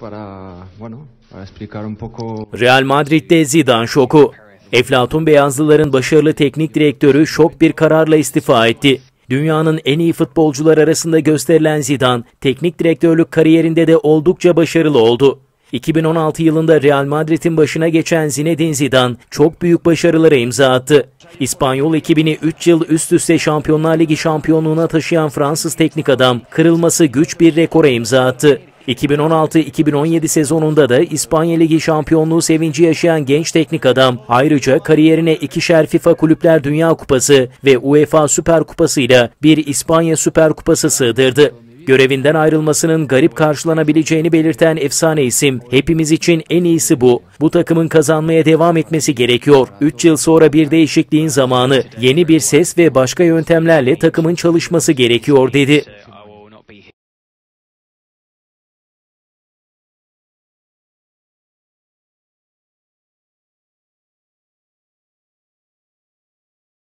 para, bueno, para explicar un poco... Real Madrid'de Zidane şoku. Eflatun Beyazlıların başarılı teknik direktörü şok bir kararla istifa etti. Dünyanın en iyi futbolcular arasında gösterilen Zidane, teknik direktörlük kariyerinde de oldukça başarılı oldu. 2016 yılında Real Madrid'in başına geçen Zinedine Zidane çok büyük başarılara imza attı. İspanyol ekibini 3 yıl üst üste Şampiyonlar Ligi şampiyonluğuna taşıyan Fransız teknik adam kırılması güç bir rekora imza attı. 2016-2017 sezonunda da İspanya Ligi şampiyonluğu sevinci yaşayan genç teknik adam ayrıca kariyerine ikişer FIFA Kulüpler Dünya Kupası ve UEFA Süper Kupası ile bir İspanya Süper Kupası sığdırdı. Görevinden ayrılmasının garip karşılanabileceğini belirten efsane isim, hepimiz için en iyisi bu. Bu takımın kazanmaya devam etmesi gerekiyor. 3 yıl sonra bir değişikliğin zamanı, yeni bir ses ve başka yöntemlerle takımın çalışması gerekiyor dedi.